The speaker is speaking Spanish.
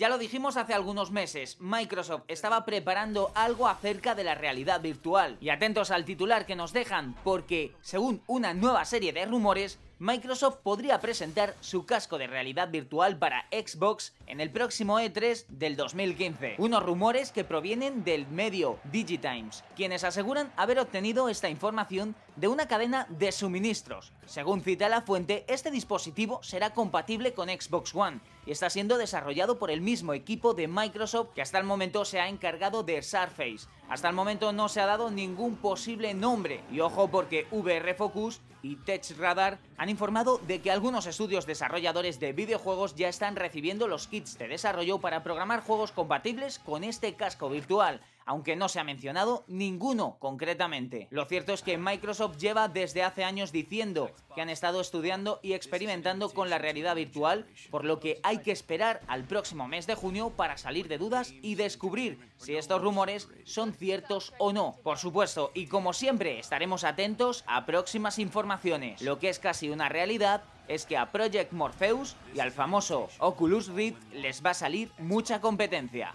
Ya lo dijimos hace algunos meses, Microsoft estaba preparando algo acerca de la realidad virtual. Y atentos al titular que nos dejan, porque, según una nueva serie de rumores, Microsoft podría presentar su casco de realidad virtual para Xbox en el próximo E3 del 2015. Unos rumores que provienen del medio Digitimes, quienes aseguran haber obtenido esta información de una cadena de suministros. Según cita la fuente, este dispositivo será compatible con Xbox One y está siendo desarrollado por el mismo equipo de Microsoft que hasta el momento se ha encargado de Surface hasta el momento no se ha dado ningún posible nombre y ojo porque VR Focus y TechRadar han informado de que algunos estudios desarrolladores de videojuegos ya están recibiendo los kits de desarrollo para programar juegos compatibles con este casco virtual aunque no se ha mencionado ninguno concretamente. Lo cierto es que Microsoft lleva desde hace años diciendo que han estado estudiando y experimentando con la realidad virtual, por lo que hay que esperar al próximo mes de junio para salir de dudas y descubrir si estos rumores son ciertos o no. Por supuesto, y como siempre, estaremos atentos a próximas informaciones. Lo que es casi una realidad es que a Project Morpheus y al famoso Oculus Rift les va a salir mucha competencia.